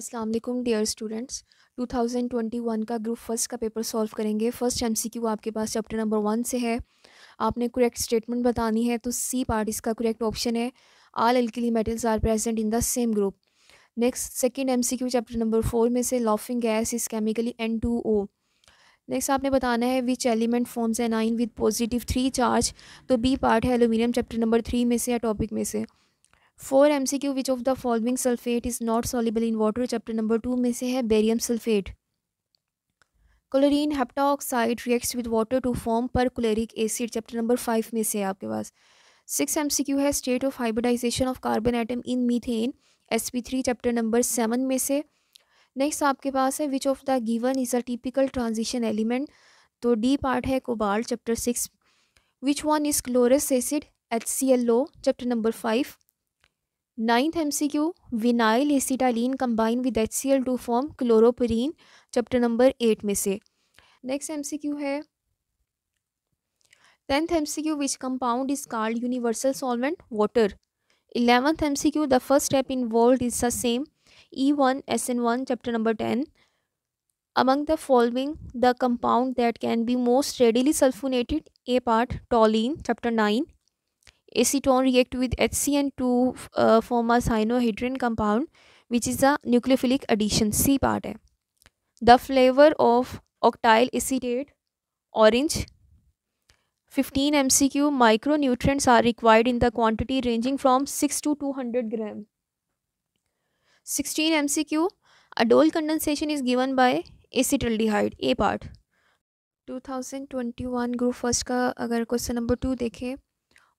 अस्सलाम वालेकुम dear students 2021 का ग्रुप फर्स्ट का पेपर सॉल्व करेंगे फर्स्ट एमसीक्यू आपके पास चैप्टर नंबर वन से है आपने करेक्ट स्टेटमेंट बतानी है तो सी पार्ट इसका करेक्ट ऑप्शन है all alkali metals are present in the same group next second M C Q chapter number four में से laughing gas is chemically N two O next आपने बताना है which element forms ion with positive three charge तो B part है aluminium chapter number three में से या टॉपिक में से four M C Q which of the following sulphate is not soluble in water chapter number two में से है barium sulphate chlorine heptoxide react with water to form perchloric acid chapter number five में से है आपके पास six M C Q है state of hybridisation of carbon atom in methane S P three chapter number seven में से next आपके पास है which of the given is a typical transition element तो डी पार्ट है cobalt chapter six which one is chlorous acid H C L O chapter number five ninth M C Q vinyl acetylene combine with H C L to form chloroprene chapter number eight में से next M C Q है tenth M C Q which compound is called universal solvent water eleventh M C Q the first step involve is the same E one S N one chapter number ten among the following the compound that can be most readily sulphonated A part toluene chapter nine acetone react with HCN2 uh, form a cyanohydrin compound which is a nucleophilic addition C part है the flavor of octyl acetate orange 15 mcq micronutrients are required in the quantity ranging from 6 to 200 gram 16 mcq aldol condensation is given by acetaldehyde a part 2021 group first का अगर question number two देखें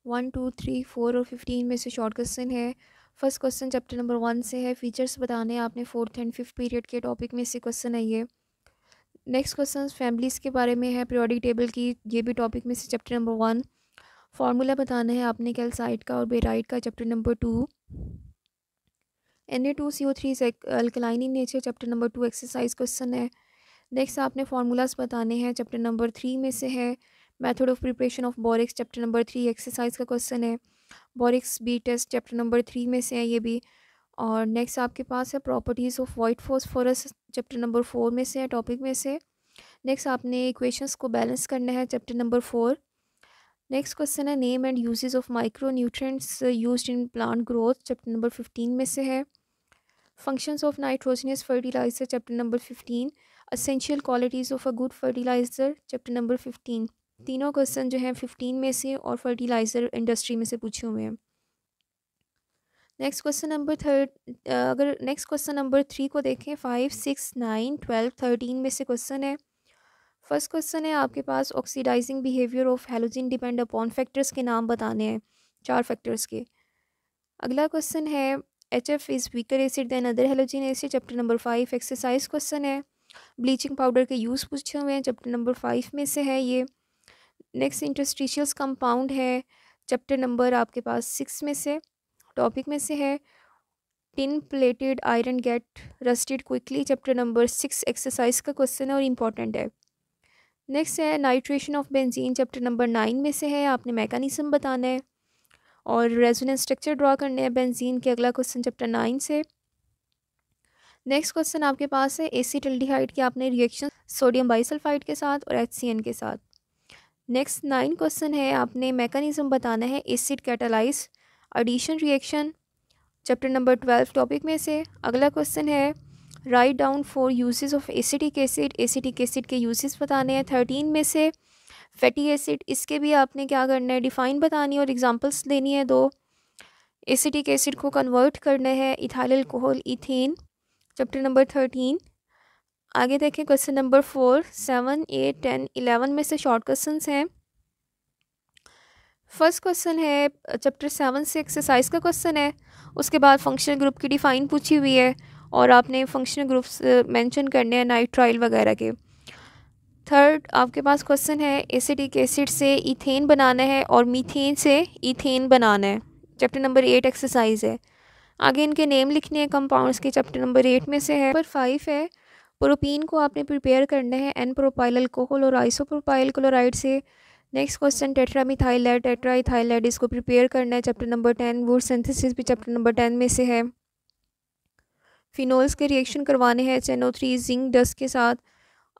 one two three four और fifteen में से short question है first question chapter number one से है features बताने आपने फोर्थ एंड फिफ्थ पीरियड के टॉपिक में से क्वेश्चन है ये नेक्स्ट क्वेश्चन फैमिलीज़ के बारे में है प्रियोडिक टेबल की ये भी टॉपिक में से चैप्टर नंबर वन फार्मूला बताना है आपने कैल्साइट का और बेराइट का chapter number two N A two C O three alkaline in nature chapter number two exercise question है नेक्स्ट आपने फार्मूलाज बताने हैं चैप्टर नंबर थ्री में से है method of preparation of borax chapter number three exercise का question है borax bead test chapter number three में से है ये भी और नेक्स्ट आपके पास है properties of white phosphorus chapter number four में से है टॉपिक में से नेक्स्ट आपने इक्वेशंस को बैलेंस करना है chapter number four next question है name and uses of micro nutrients used in plant growth chapter number fifteen में से है functions of nitrogenous fertiliser chapter number fifteen essential qualities of a good fertiliser chapter number fifteen तीनों question जो हैं fifteen में से और fertiliser industry में से पूछे हुए हैं नेक्स्ट क्वेश्चन नंबर थर्ड अगर नेक्स्ट क्वेश्चन नंबर थ्री को देखें five six nine twelve thirteen में से क्वेश्चन है फर्स्ट क्वेश्चन है आपके पास oxidising behaviour of halogen depend upon factors के नाम बताने हैं चार फैक्टर्स के अगला क्वेश्चन है H F is weaker acid than other halogen acid chapter number five exercise question है ब्लीचिंग पाउडर के यूज़ पूछे हुए हैं चैप्टर नंबर फाइव में से है ये नेक्स्ट इंटरस्टिशियल्स कंपाउंड है चैप्टर नंबर आपके पास सिक्स में से टॉपिक में से है tin plated iron get rusted quickly chapter number six exercise का क्वेश्चन है और इम्पॉर्टेंट है नेक्स्ट है nitration of benzene chapter number nine में से है आपने मैकानिज़म बताना है और रेजोनेंस स्ट्रक्चर ड्रा करने हैं बेंजीन के अगला क्वेश्चन चैप्टर नाइन से नेक्स्ट क्वेश्चन आपके पास है एसिटल्डिहाइड के आपने रिएक्शन सोडियम बाइसल्फाइड के साथ और एच के साथ नेक्स्ट नाइन क्वेश्चन है आपने मैकेनिज्म बताना है acid catalyse addition reaction chapter number twelve topic में से अगला क्वेश्चन है write down four uses of acetic acid acetic acid के यूजेस बताने हैं थर्टीन में से फैटी एसिड इसके भी आपने क्या करना है डिफ़ाइन बतानी है और एग्जांपल्स देनी है दो एसिटिक एसिड को कन्वर्ट करना है ethyl alcohol ethane chapter number thirteen आगे देखें question number four seven eight ten eleven में से शॉर्ट क्वेश्चन हैं फर्स्ट क्वेश्चन है चैप्टर सेवन से एक्सरसाइज का क्वेश्चन है उसके बाद फंक्शनल ग्रुप की डिफ़ाइन पूछी हुई है और आपने फंक्शनल ग्रुप्स मेंशन करने हैं नाइट ट्रायल वगैरह के थर्ड आपके पास क्वेश्चन है एसिडिक एसिड से इथेन बनाना है और मीथेन से इथेन बनाना है चैप्टर नंबर एट एक्सरसाइज है आगे इनके नेम लिखने हैं कंपाउंड्स के चैप्टर नंबर एट में से है नंबर फाइव है प्रोपीन को आपने प्रिपेयर करना है एन प्रोपाइल अल्कोहल और आइसोप्रोपाइल क्लोराइड से नेक्स्ट क्वेश्चन टेट्रामिथाइलेट टेट्राइथाइलेट इसको प्रिपेयर करना है चैप्टर नंबर टेन वो सेंथिस भी चैप्टर नंबर टेन में से है फिनोल्स के रिएक्शन करवाने हैं H N O three zinc dust के साथ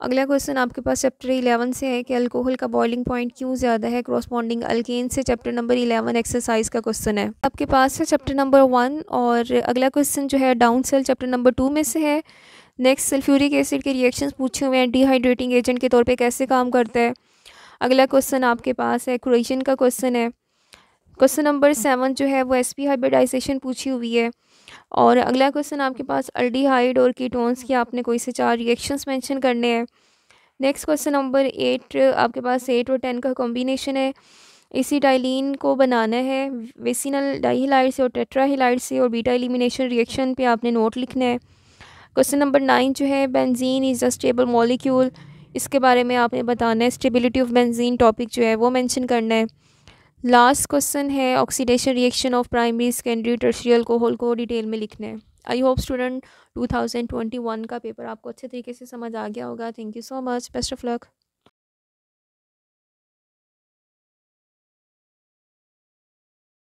अगला क्वेश्चन आपके पास चैप्टर इलेवन से है कि अल्कोहल का बॉइलिंग पॉइंट क्यों ज़्यादा है क्रॉसपॉन्डिंग अल्केन से चैप्टर नंबर इलेवन एक्सरसाइज का क्वेश्चन है आपके पास है चैप्टर नंबर वन और अगला क्वेश्चन जो है down cell chapter number two में से है नेक्स्ट सल्फ्यूरिक एसिड के रिएक्शंस पूछे हुए हैं डिहाइड्रेटिंग एजेंट के तौर पे कैसे काम करता है अगला क्वेश्चन आपके पास है क्रोएशन का क्वेश्चन है क्वेश्चन नंबर सेवन जो है वो एस पी हाइब्रिडाइजेशन पूछी हुई है और अगला क्वेश्चन आपके पास अल्डीहाइड और कीटोन्स की आपने कोई से चार रिएक्शंस मेंशन करने हैं नेक्स्ट क्वेश्चन नंबर एट आपके पास एट और टेन का कॉम्बिनेशन है इसी डाइलिन को बनाना है वेसिनल डाइहिलाइड से और टेट्राहिलाइड से और बीटा एलिमिनेशन रिएक्शन पे आपने नोट लिखना है क्वेश्चन नंबर नाइन जो है benzene is a stable molecule इसके बारे में आपने बताना है स्टेबिलिटी ऑफ बेंजीन टॉपिक जो है वो मेंशन करना है लास्ट क्वेश्चन है oxidation reaction of primary secondary tertiary alcohol को डिटेल में लिखना है आई होप स्टूडेंट 2021 का पेपर आपको अच्छे तरीके से समझ आ गया होगा thank you so much best of luck